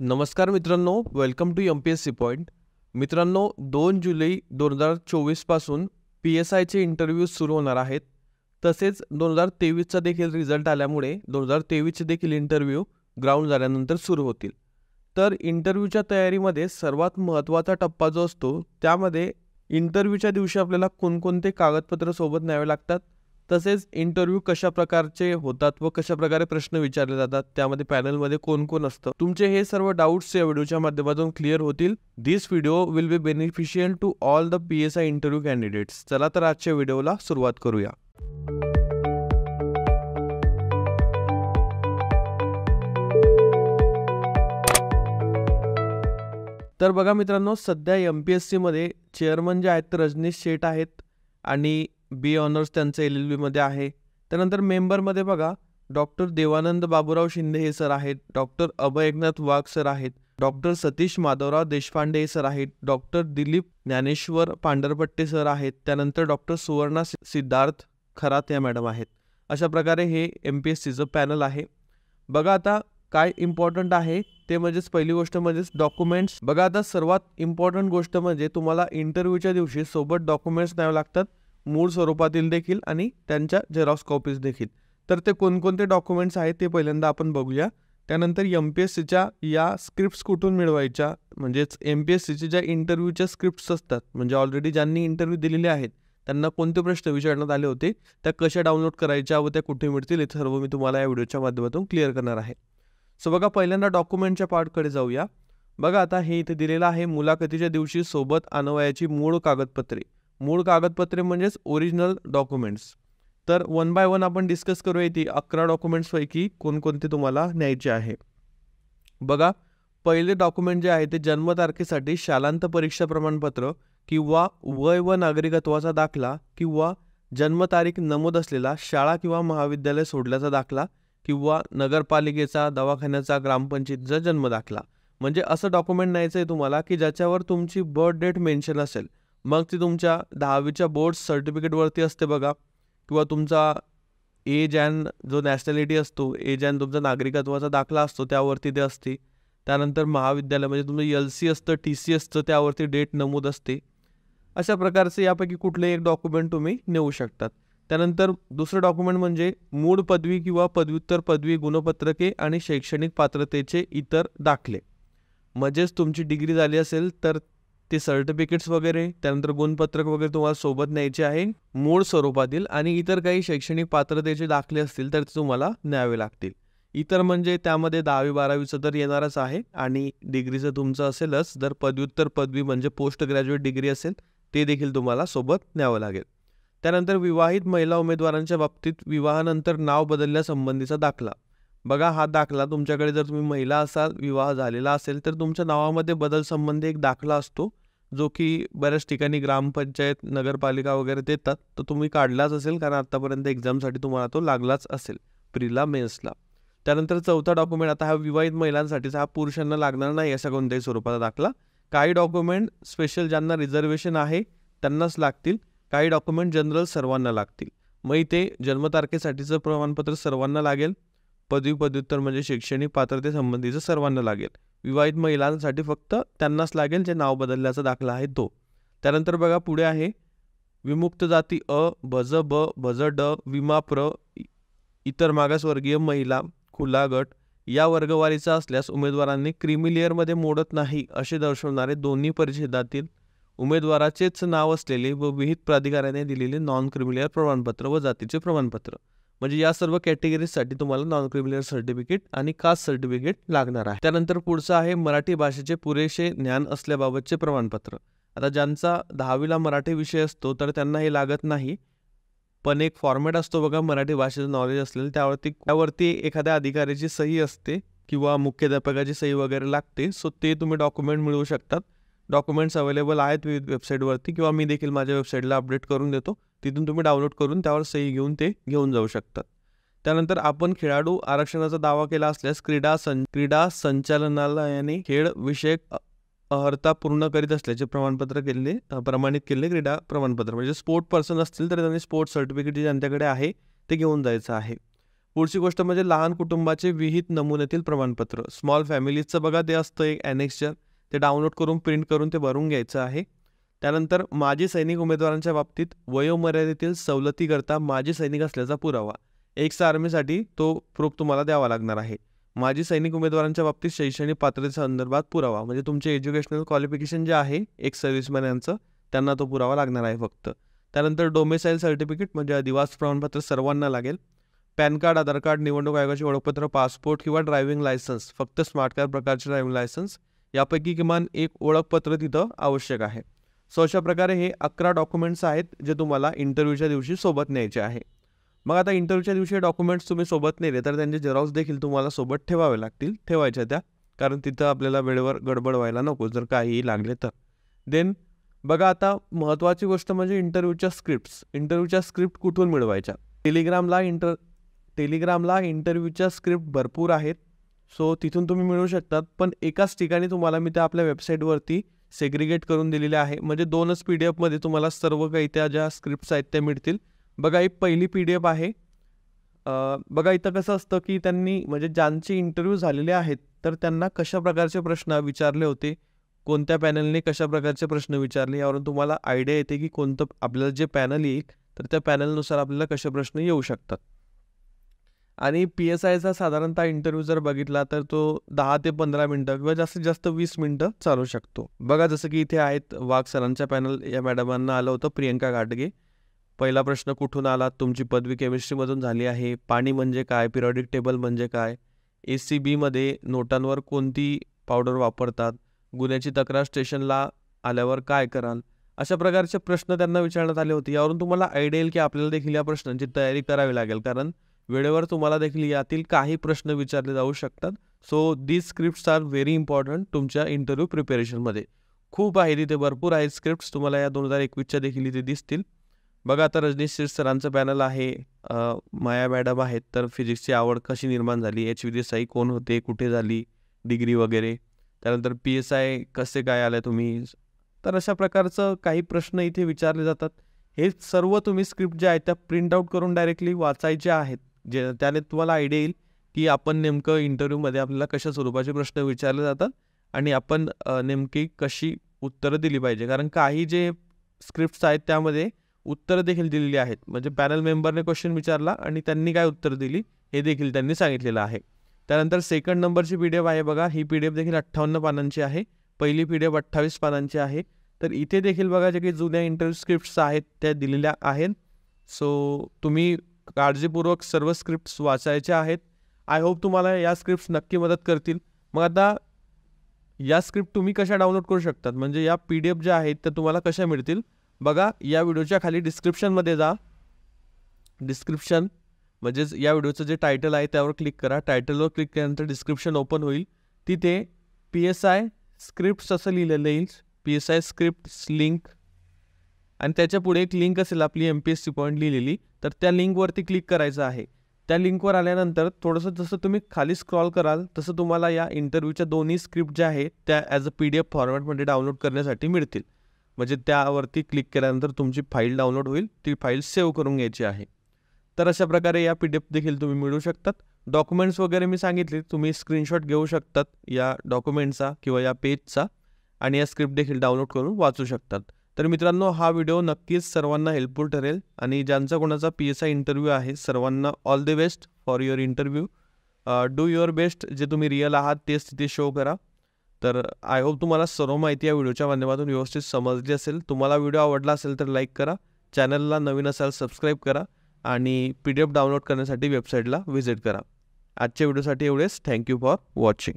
नमस्कार मित्रांनो welcome to M P S C point मित्रांनो दोन जुलै दोन हजार चोवीसपासून पी एस आयचे इंटरव्ह्यू सुरू होणार आहेत तसेच दोन हजार तेवीसचा देखील रिझल्ट आल्यामुळे दोन हजार तेवीसचे देखील इंटरव्ह्यू ग्राउंड झाल्यानंतर सुरू होतील तर इंटरव्ह्यूच्या तयारीमध्ये सर्वात महत्त्वाचा टप्पा जो असतो त्यामध्ये इंटरव्ह्यूच्या दिवशी आपल्याला कोणकोणते कागदपत्र सोबत न्यावे लागतात तसेच इंटरव्ह्यू कशा प्रकारचे होतात व कशा प्रकारे प्रश्न विचारले जातात त्यामध्ये पॅनलमध्ये कोण कोण असतं तुमचे हे सर्व डाऊट्स या व्हिडिओच्या माध्यमातून क्लिअर होतील this video will be beneficial to all the P S I interview candidates चला तर आजच्या व्हिडिओला सुरुवात करूया तर बघा मित्रांनो सध्या एम पी एस सीमध्ये चेअरमन जे आहेत रजनीश शेठ आहेत आणि बी ऑनर्स त्यांचं एल एल बीमध्ये आहे त्यानंतर मेंबरमध्ये बघा डॉक्टर देवानंद बाबूराव शिंदे हे सर आहेत डॉक्टर अभय एकनाथ वाघ सर आहेत डॉक्टर सतीश माधवराव देशपांडे हे सर आहेत डॉक्टर दिलीप ज्ञानेश्वर पांढरपट्टे सर आहेत त्यानंतर डॉक्टर सुवर्णा सिद्धार्थ खरात या मॅडम आहेत अशा प्रकारे हे एम पी एस सीचं पॅनल आहे बघा आता काय इम्पॉर्टंट आहे ते म्हणजेच पहिली गोष्ट म्हणजेच डॉक्युमेंट्स बघा आता सर्वात इम्पॉर्टंट गोष्ट म्हणजे तुम्हाला इंटरव्ह्यूच्या दिवशी सोबत डॉक्युमेंट्स न्यावे लागतात मूळ स्वरूपातील देखील आणि त्यांच्या जेरॉक्स कॉपीज देखील तर ते कोणकोणते डॉक्युमेंट्स आहेत ते पहिल्यांदा आपण बघूया त्यानंतर एम पी एस सीच्या या स्क्रिप्ट्स कुठून मिळवायच्या म्हणजेच एम पी एस सीच्या ज्या इंटरव्ह्यूच्या स्क्रिप्ट्स असतात म्हणजे ऑलरेडी ज्यांनी इंटरव्ह्यू दिलेले आहेत त्यांना कोणते प्रश्न विचारण्यात आले होते त्या कशा डाउनलोड करायच्या व त्या कुठे मिळतील हे सर्व मी तुम्हाला या व्हिडिओच्या माध्यमातून क्लिअर करणार आहे सो बघा पहिल्यांदा डॉक्युमेंटच्या पार्टकडे जाऊया बघा आता हे इथे दिलेलं आहे मुलाखतीच्या दिवशी सोबत आणवायची मूळ कागदपत्रे मूळ कागदपत्रे म्हणजेच ओरिजिनल डॉक्युमेंट्स तर वन बाय वन आपण डिस्कस करूया ती अकरा डॉक्युमेंट्सपैकी कोणकोणते तुम्हाला न्यायचे आहे बघा पहिले डॉक्युमेंट जे आहे ते जन्मतारखेसाठी शालांत परीक्षा प्रमाणपत्र किंवा वय व नागरिकत्वाचा दाखला किंवा जन्मतारीख नमूद असलेला शाळा किंवा महाविद्यालय सोडल्याचा दाखला किंवा नगरपालिकेचा दवाखान्याचा ग्रामपंचायतीचा जन्म दाखला म्हणजे असं डॉक्युमेंट न्यायचं आहे तुम्हाला की ज्याच्यावर तुमची बर्थ डेट मेन्शन असेल मग ती तुमच्या दहावीच्या बोर्ड सर्टिफिकेटवरती असते बघा किंवा तुमचा एज अँड जो नॅशनॅलिटी असतो एज अँड तुमचा नागरिकत्वाचा दाखला असतो त्यावरती ते असते त्यानंतर महाविद्यालय म्हणजे तुमचं एल सी असतं टी सी असतं त्यावरती डेट नमूद असते अशा प्रकारचे यापैकी कुठले एक डॉक्युमेंट तुम्ही नेऊ शकतात त्यानंतर दुसरं डॉक्युमेंट म्हणजे मूळ पदवी किंवा पदव्युत्तर पदवी गुणपत्रके आणि शैक्षणिक पात्रतेचे इतर दाखले म्हणजेच तुमची डिग्री झाली असेल तर ते सर्टिफिकेट्स वगैरे त्यानंतर गुणपत्रक वगैरे तुम्हाला सोबत न्यायचे आहे मूळ स्वरूपातील आणि इतर काही शैक्षणिक पात्रतेचे दाखले असतील तर ते तुम्हाला न्यावे लागतील इतर म्हणजे त्यामध्ये दहावी बारावीचं तर येणारच आहे आणि डिग्रीचं तुमचं असेलच जर पदव्युत्तर पदवी म्हणजे पोस्ट ग्रॅज्युएट डिग्री असेल ते देखील तुम्हाला सोबत न्यावं लागेल त्यानंतर विवाहित महिला उमेदवारांच्या बाबतीत विवाहानंतर नाव बदलण्यासंबंधीचा दाखला बघा हा दाखला तुमच्याकडे जर तुम्ही महिला असाल विवाह झालेला असेल तर तुमच्या नावामध्ये बदल संबंधी एक दाखला असतो जो की बऱ्याच ठिकाणी ग्रामपंचायत नगरपालिका वगैरे देतात तर तुम्ही काढलाच असेल कारण आत्तापर्यंत एक्झामसाठी तुम्हाला तो लागलाच असेल प्रीला मेन्सला त्यानंतर चौथा डॉक्युमेंट आता हा विवाहित महिलांसाठीचा हा पुरुषांना लागणार नाही असा कोणत्याही स्वरूपाचा दाखला काही डॉक्युमेंट स्पेशल ज्यांना रिझर्वेशन आहे त्यांनाच लागतील काही डॉक्युमेंट जनरल सर्वांना लागतील मग इथे जन्मतारखेसाठीचं प्रमाणपत्र सर्वांना लागेल पदवी पदव्युत्तर म्हणजे शैक्षणिक पात्रतेसंबंधीचं सर्वांना लागेल विवाहित महिलांसाठी फक्त त्यांनाच लागेल जे नाव बदलल्याचा दाखला आहे तो त्यानंतर बघा पुढे आहे विमुक्त जाती अ भज ब भज ड विमा प्र इतर मागासवर्गीय महिला खुला गट या वर्गवारीचा असल्यास उमेदवारांनी क्रिमिलेअरमध्ये मोडत नाही असे दर्शवणारे दोन्ही परिषदातील उमेदवाराचेच नाव असलेले व विहित प्राधिकाऱ्याने दिलेले नॉन क्रिमिलेअर प्रमाणपत्र व जातीचे प्रमाणपत्र म्हणजे या सर्व कॅटेगरीजसाठी तुम्हाला नॉन क्रिमिनल सर्टिफिकेट आणि कास्ट सर्टिफिकेट लागणार आहे त्यानंतर पुढचं आहे मराठी भाषेचे पुरेसे ज्ञान असल्याबाबतचे प्रमाणपत्र आता ज्यांचा दहावीला मराठी विषय असतो तर त्यांना हे लागत नाही पण एक फॉर्मॅट असतो बघा मराठी भाषेचं नॉलेज असलेलं त्यावरती त्यावरती एखाद्या अधिकाऱ्याची सही असते किंवा मुख्याध्यापकाची सही वगैरे लागते सो ते तुम्ही डॉक्युमेंट मिळवू शकतात डॉक्युमेंट्स अवेलेबल आहेत विविध वेबसाईटवरती किंवा मी देखील माझ्या वेबसाईटला अपडेट करून देतो तिथून तुम्ही डाउनलोड करून त्यावर सही घेऊन ते घेऊन जाऊ शकतात त्यानंतर आपण खेळाडू आरक्षणाचा दावा केला असल्यास क्रीडा सं क्रीडा संचालनालयाने खेळ विषयक अर्हता पूर्ण करीत असल्याचे प्रमाणपत्र केले प्रमाणित केले क्रीडा प्रमाणपत्र म्हणजे स्पोर्ट पर्सन असतील तर त्यांनी स्पोर्ट सर्टिफिकेट जे त्यांच्याकडे आहे ते घेऊन जायचं आहे पुढची गोष्ट म्हणजे लहान कुटुंबाचे विहित नमुन्यातील प्रमाणपत्र स्मॉल फॅमिलीजचं बघा ते असतं एक ॲनेक्सचर ते डाउनलोड करून प्रिंट करून ते भरून घ्यायचं आहे त्यानंतर माजी सैनिक उमेदवारांच्या बाबतीत वयोमर्यादेतील सवलतीकरता माजी सैनिक असल्याचा पुरावा एक्स आर्मीसाठी तो प्रूफ तुम्हाला द्यावा लागणार आहे माजी सैनिक उमेदवारांच्या बाबतीत शैक्षणिक पात्रतेच्या संदर्भात पुरावा म्हणजे तुमचे एज्युकेशनल क्वालिफिकेशन जे आहे एक सर्व्हिसमॅन यांचं त्यांना तो पुरावा लागणार आहे फक्त त्यानंतर डोमेसाईल सर्टिफिकेट म्हणजे अधिवास प्रमाणपत्र सर्वांना लागेल पॅन कार्ड आधार कार्ड निवडणूक आयोगाचे ओळखपत्र पासपोर्ट किंवा ड्रायव्हिंग लायसन्स फक्त स्मार्ट कार्ड प्रकारचे ड्रायव्हिंग लायसन्स यापैकी किमान एक ओळखपत्र तिथं आवश्यक आहे सो अशा प्रकारे हे अकरा डॉक्युमेंट्स आहेत जे तुम्हाला इंटरव्ह्यूच्या दिवशी सोबत न्यायचे आहे मग आता इंटरव्ह्यूच्या दिवशी डॉक्युमेंट्स तुम्ही सोबत नेले तर त्यांचे झेरॉक्स देखील तुम्हाला सोबत ठेवावे लागतील ठेवायच्या त्या कारण तिथं आपल्याला वेळेवर गडबड व्हायला नको जर काहीही लागले तर देन बघा आता महत्त्वाची गोष्ट म्हणजे इंटरव्ह्यूच्या स्क्रिप्ट्स इंटरव्ह्यूच्या स्क्रिप्ट कुठून मिळवायच्या टेलिग्रामला इंटर टेलिग्रामला इंटरव्ह्यूच्या स्क्रिप्ट भरपूर आहेत सो तिथून तुम्ही मिळू शकतात पण एकाच ठिकाणी तुम्हाला मी त्या आपल्या वेबसाईटवरती सेग्रिगेट करून दिलेले आहे म्हणजे दोनच पी डी एफमध्ये तुम्हाला सर्व काही त्या ज्या स्क्रिप्ट्स आहेत त्या मिळतील बघा ही पहिली पी डी एफ आहे बघा इथं कसं असतं की त्यांनी म्हणजे ज्यांचे इंटरव्ह्यू झालेले आहेत तर त्यांना कशा प्रकारचे प्रश्न विचारले होते कोणत्या पॅनलने कशा प्रकारचे प्रश्न विचारले यावरून तुम्हाला आयडिया येते की कोणतं आपल्याला जे पॅनल येईल तर त्या पॅनलनुसार आपल्याला कसे प्रश्न येऊ शकतात आणि पी एस आयचा साधारणतः इंटरव्ह्यू जर बघितला तर तो दहा ते पंधरा मिनटं किंवा जास्तीत जास्त वीस मिनटं चालू शकतो बघा जसं की इथे आहेत वाघ सरांच्या पॅनल या मॅडमांना आलं होतं प्रियंका घाटगे पहिला प्रश्न कुठून आला तुमची पदवी केमिस्ट्रीमधून झाली आहे पाणी म्हणजे काय पिरॉडिक टेबल म्हणजे काय ए सी बीमध्ये नोटांवर कोणती पावडर वापरतात गुन्ह्याची तक्रार स्टेशनला आल्यावर काय कराल अशा प्रकारचे प्रश्न त्यांना विचारण्यात आले होते यावरून तुम्हाला आयडिया येईल की आपल्याला देखील या प्रश्नांची तयारी करावी लागेल कारण वेळेवर तुम्हाला देखील यातील काही प्रश्न विचारले जाऊ शकतात so these scripts are very important तुमच्या इंटरव्ह्यू प्रिपेरेशनमध्ये खूप आहे तिथे भरपूर आहेत स्क्रिप्ट्स तुम्हाला या दोन हजार एकवीसच्या देखील इथे दिसतील बघा आता रजनीश शिर सरांचं पॅनल आहे माया मॅडम आहेत तर फिजिक्सची आवड कशी निर्माण झाली एच देसाई कोण होते कुठे झाली डिग्री वगैरे त्यानंतर पी एस आय कसे काय आले तुम्ही तर अशा प्रकारचं काही प्रश्न इथे विचारले जातात हे सर्व तुम्ही स्क्रिप्ट ज्या आहेत त्या प्रिंट आउट करून डायरेक्टली वाचायच्या आहेत जे त्याने तुम्हाला आयडिया येईल की आपण नेमकं इंटरव्ह्यूमध्ये आपल्याला कशा स्वरूपाचे प्रश्न विचारले जातात आणि आपण नेमकी कशी उत्तरं दिली पाहिजे कारण काही जे स्क्रिप्ट्स आहेत त्यामध्ये उत्तरं देखील दिलेली आहेत म्हणजे पॅनल मेंबरने क्वेश्चन विचारला आणि त्यांनी काय उत्तर दिली हे देखील त्यांनी सांगितलेलं आहे त्यानंतर सेकंड नंबरची पी डी एफ आहे बघा ही पी डी एफ देखील अठ्ठावन्न पानांची आहे पहिली पी डी एफ अठ्ठावीस पानांची आहे तर इथे देखील बघा जे काही जुन्या इंटरव्ह्यू स्क्रिप्ट्स आहेत त्या दिलेल्या आहेत सो तुम्ही काळजीपूर्वक सर्व स्क्रिप्ट्स वाचायच्या आहेत आय होप तुम्हाला या स्क्रिप्ट्स नक्की मदत करतील मग आता या स्क्रिप्ट तुम्ही कशा डाउनलोड करू शकतात म्हणजे या पी डी एफ ज्या आहेत त्या तुम्हाला कशा मिळतील बघा या व्हिडिओच्या खाली डिस्क्रिप्शनमध्ये जा डिस्क्रिप्शन म्हणजेच या व्हिडिओचं जे टायटल आहे त्यावर क्लिक करा टायटलवर क्लिक केल्यानंतर डिस्क्रिप्शन ओपन होईल तिथे पी एस आय स्क्रिप्ट्स असं लिहिलेलं येईल P S I scripts link आणि त्याच्यापुढे एक लिंक असेल आपली M P S C point लिहिलेली तर त्या लिंकवरती क्लिक करायचं आहे त्या लिंकवर आल्यानंतर थोडंसं जसं तुम्ही खाली स्क्रॉल कराल तसं तुम्हाला या इंटरव्ह्यूच्या दोन्ही स्क्रिप्ट ज्या आहेत त्या as a P D F फॉर्मॅटमध्ये डाउनलोड करण्यासाठी मिळतील म्हणजे त्यावरती क्लिक केल्यानंतर तुमची फाईल डाउनलोड होईल ती फाईल सेव्ह करून घ्यायची आहे तर अशा प्रकारे या पी डी एफ देखील तुम्ही मिळू शकतात डॉक्युमेंट्स वगैरे मी सांगितले तुम्ही स्क्रीनशॉट घेऊ शकतात या डॉक्युमेंटचा किंवा या पेजचा आणि या स्क्रिप्ट देखील डाउनलोड करून वाचू शकतात तर मित्रांनो हा व्हिडिओ नक्कीच सर्वांना हेल्पफुल ठरेल आणि ज्यांचा कोणाचा पी एस आय इंटरव्ह्यू आहे सर्वांना all the best for your interview do your best जे तुम्ही रिअल आहात तेच तिथे शो करा तर आय होप तुम्हाला सर्व माहिती या व्हिडिओच्या माध्यमातून व्यवस्थित समजली असेल तुम्हाला व्हिडिओ आवडला असेल तर लाईक करा चॅनलला नवीन असाल सबस्क्राईब करा आणि पी डी एफ डाउनलोड करण्यासाठी वेबसाईटला व्हिजिट करा आजच्या व्हिडिओसाठी एवढेच थँक्यू फॉर वॉचिंग